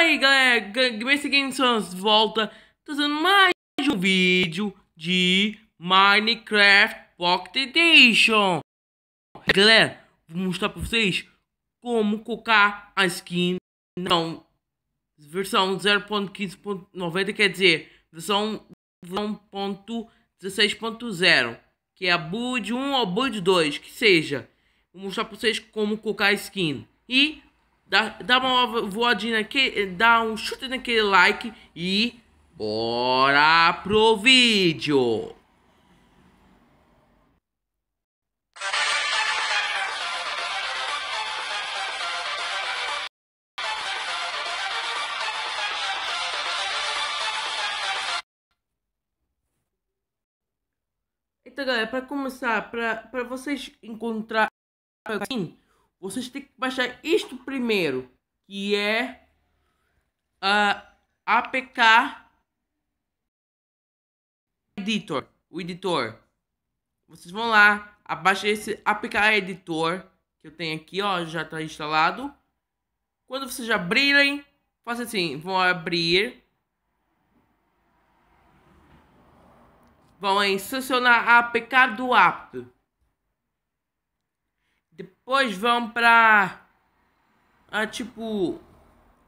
aí galera, Grace Game Sons volta trazendo mais um vídeo de Minecraft Pocket Edition Galera, vou mostrar pra vocês como colocar a skin não, versão 0.15.90 quer dizer versão 1.16.0 que é a build 1 ou build 2, que seja vou mostrar pra vocês como colocar a skin e dá, dá uma voadinha aqui, dá um chute naquele like e bora pro vídeo! Então, galera, para começar, para vocês encontrar assim, vocês têm que baixar isto primeiro, que é a APK Editor, o editor. Vocês vão lá, abaixa esse APK Editor que eu tenho aqui, ó, já está instalado. Quando vocês abrirem, faça assim, vão abrir. Vão em selecionar a APK do app. Depois vão para a ah, tipo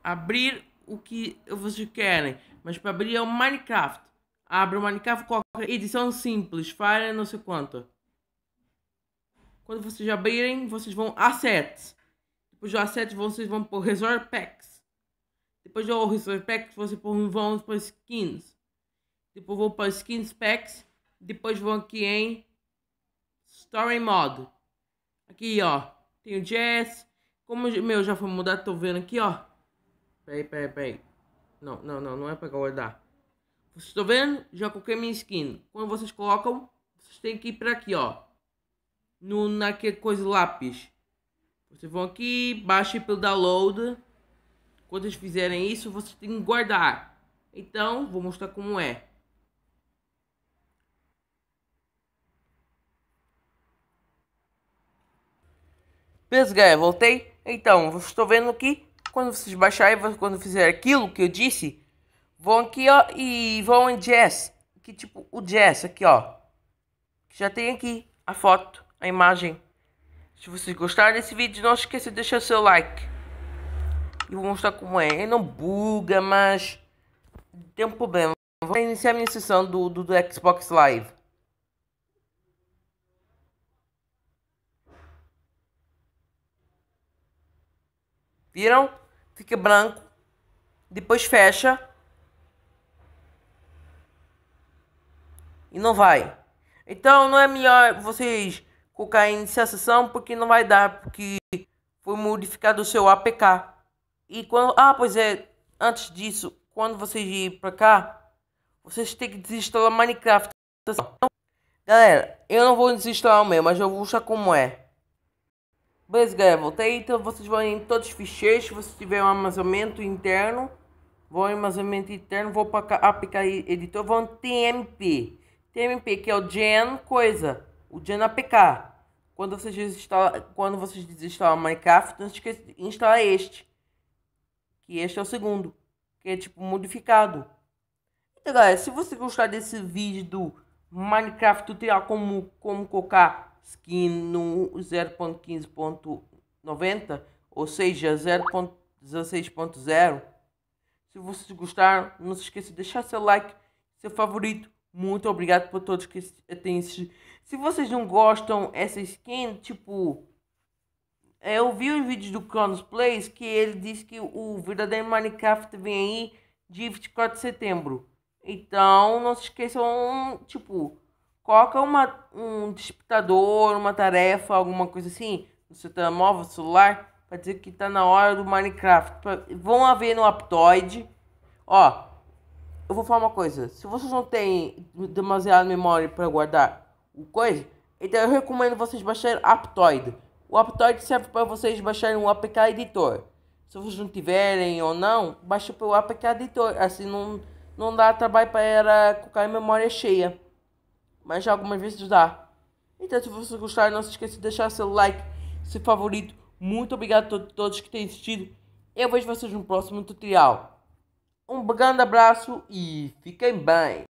abrir o que vocês querem, mas para abrir é o Minecraft. Abre o Minecraft qualquer edição simples, falha não sei quanto. Quando vocês abrirem, vocês vão assets. Depois do assets vocês vão por resort packs. Depois do resort packs vocês vão para skins. Depois vão para skins packs. Depois vão aqui em story mode. Aqui, ó. Tem o jazz. Como meu já foi mudado, tô vendo aqui, ó. Peraí, peraí, peraí. Não, não, não, não é pra guardar. Vocês estão vendo? Já coloquei minha skin. Quando vocês colocam, vocês têm que ir pra aqui, ó. No, naquele coisa lápis. Vocês vão aqui, baixem pelo download. Quando vocês fizerem isso, vocês têm que guardar. Então, vou mostrar como é. Beleza, galera, voltei. Então, estou vendo que quando vocês baixarem, quando fizer aquilo que eu disse, vão aqui, ó, e vão em Jazz. Que tipo, o Jazz aqui, ó. Já tem aqui a foto, a imagem. Se vocês gostaram desse vídeo, não esqueça de deixar seu like. E vou mostrar como é. Ele não buga, mas tem um problema. Vou iniciar a minha sessão do, do, do Xbox Live. Viram? Fica branco. Depois fecha. E não vai. Então não é melhor vocês colocarem iniciar a sessão porque não vai dar. Porque foi modificado o seu APK. E quando. Ah, pois é. Antes disso, quando vocês ir pra cá, vocês têm que desinstalar Minecraft. Então, galera, eu não vou desinstalar o meu, mas eu vou mostrar como é. Beleza, galera, voltei. Então vocês vão em todos os fichês. Se você tiver um armazenamento interno, vou em armazenamento interno, vou para aplicar editor, vão TMP. TMP que é o Gen coisa, o Gen APK. Quando vocês instalam, quando vocês desinstalam Minecraft, não esqueça de instalar este. Que este é o segundo, que é tipo modificado. Então, galera, se você gostar desse vídeo do Minecraft tutorial como como colocar skin no 0.15.90, ou seja, 0.16.0. Se vocês gostaram, não se esqueça de deixar seu like, seu favorito. Muito obrigado por todos que eh, têm assistido. Se vocês não gostam essa skin, tipo... Eh, eu vi os vídeos do Cronos Plays que ele disse que o verdadeiro Minecraft vem aí dia 24 de setembro. Então, não se esqueçam, tipo, Coloca uma, um disputador uma tarefa, alguma coisa assim, no seu telemóvel, celular, para dizer que está na hora do Minecraft. Vão haver no Aptoid. Ó, eu vou falar uma coisa. Se vocês não têm demasiada memória para guardar o coisa, então eu recomendo vocês baixarem Aptoid. O Aptoid serve para vocês baixarem o APK Editor. Se vocês não tiverem ou não, baixa pelo APK Editor. Assim não, não dá trabalho para ela colocar a memória cheia mas já algumas vezes dá. Então, se vocês gostaram, não se esqueça de deixar seu like, seu favorito. Muito obrigado a todos que têm assistido. Eu vejo vocês no próximo tutorial. Um grande abraço e fiquem bem.